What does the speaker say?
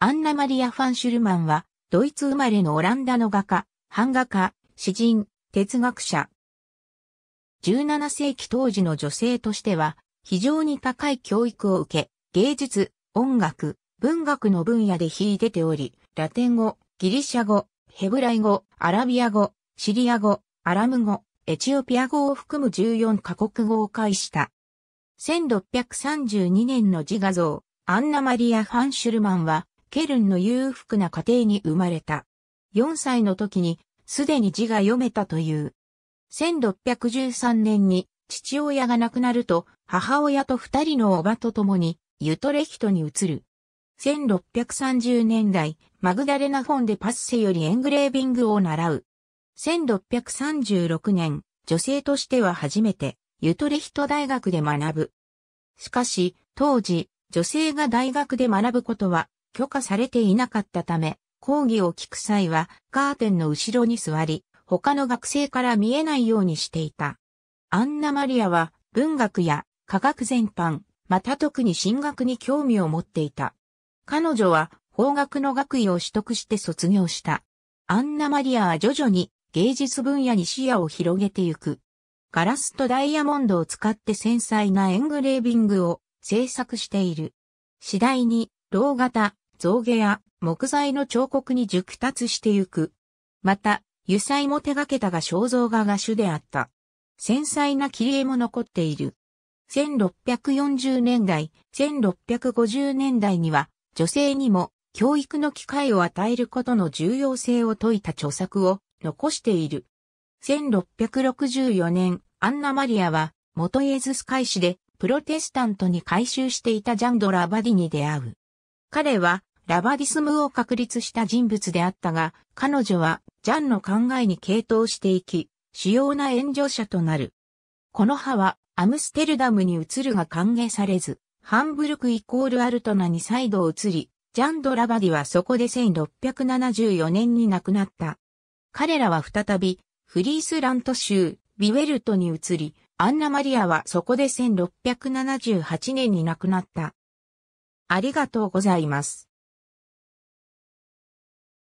アンナ・マリア・ファン・シュルマンは、ドイツ生まれのオランダの画家、版画家、詩人、哲学者。17世紀当時の女性としては、非常に高い教育を受け、芸術、音楽、文学の分野で引い出ており、ラテン語、ギリシャ語、ヘブライ語、アラビア語、シリア語、アラム語、エチオピア語を含む14カ国語を介した。1632年の自画像、アンナ・マリア・ファン・シュルマンは、ケルンの裕福な家庭に生まれた。4歳の時にすでに字が読めたという。1613年に父親が亡くなると母親と二人のおばと共にユトレヒトに移る。1630年代、マグダレナ本でパッセよりエングレービングを習う。1636年、女性としては初めて、ユトレヒト大学で学ぶ。しかし、当時、女性が大学で学ぶことは許可されていなかったため、講義を聞く際はカーテンの後ろに座り、他の学生から見えないようにしていた。アンナマリアは文学や科学全般、また特に進学に興味を持っていた。彼女は法学の学位を取得して卒業した。アンナマリアは徐々に芸術分野に視野を広げてゆく。ガラスとダイヤモンドを使って繊細なエングレービングを制作している。次第に老型、造毛や木材の彫刻に熟達してゆく。また、油彩も手掛けたが肖像画が主であった。繊細な切り絵も残っている。1640年代、1650年代には、女性にも教育の機会を与えることの重要性を説いた著作を残している。1664年、アンナマリアは、元エズス会士で、プロテスタントに改修していたジャンドラ・バディに出会う。彼はラバディスムを確立した人物であったが、彼女はジャンの考えに傾倒していき、主要な援助者となる。この派はアムステルダムに移るが歓迎されず、ハンブルクイコールアルトナに再度移り、ジャン・ド・ラバディはそこで1674年に亡くなった。彼らは再び、フリースラント州、ビウェルトに移り、アンナ・マリアはそこで1678年に亡くなった。ありがとうございます。